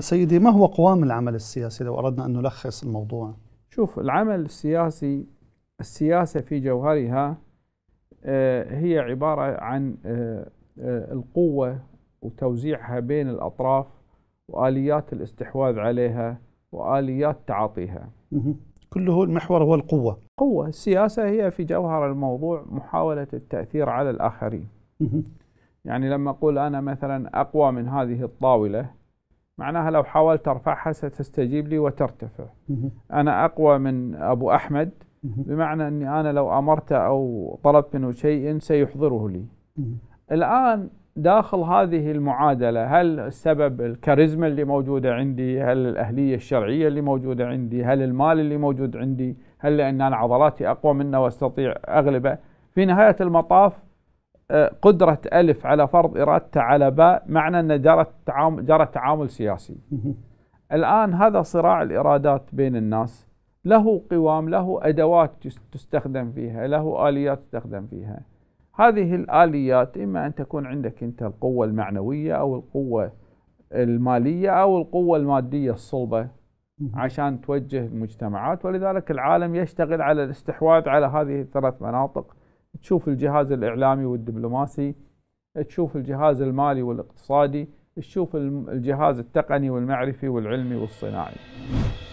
سيدي ما هو قوام العمل السياسي لو أردنا أن نلخص الموضوع؟ شوف العمل السياسي السياسة في جوهرها آه، هي عبارة عن آه، آه، القوة وتوزيعها بين الأطراف وآليات الاستحواذ عليها وآليات تعاطيها كله المحور هو القوة قوة السياسة هي في جوهر الموضوع محاولة التأثير على الآخرين يعني لما أقول أنا مثلا أقوى من هذه الطاولة معناها لو حاولت ارفعها ستستجيب لي وترتفع انا اقوى من ابو احمد بمعنى اني انا لو امرت او طلبت منه شيء سيحضره لي الان داخل هذه المعادله هل السبب الكاريزما اللي موجوده عندي هل الاهليه الشرعيه اللي موجوده عندي هل المال اللي موجود عندي هل لان انا عضلاتي اقوى منه واستطيع اغلبه في نهايه المطاف أه، قدرة ألف على فرض إرادته على باء معنى أن جرى تعامل, جرى تعامل سياسي الآن هذا صراع الإرادات بين الناس له قوام له أدوات تستخدم فيها له آليات تستخدم فيها هذه الآليات إما أن تكون عندك أنت القوة المعنوية أو القوة المالية أو القوة المادية الصلبة عشان توجه المجتمعات ولذلك العالم يشتغل على الاستحواذ على هذه الثلاث مناطق تشوف الجهاز الإعلامي والدبلوماسي تشوف الجهاز المالي والاقتصادي تشوف الجهاز التقني والمعرفي والعلمي والصناعي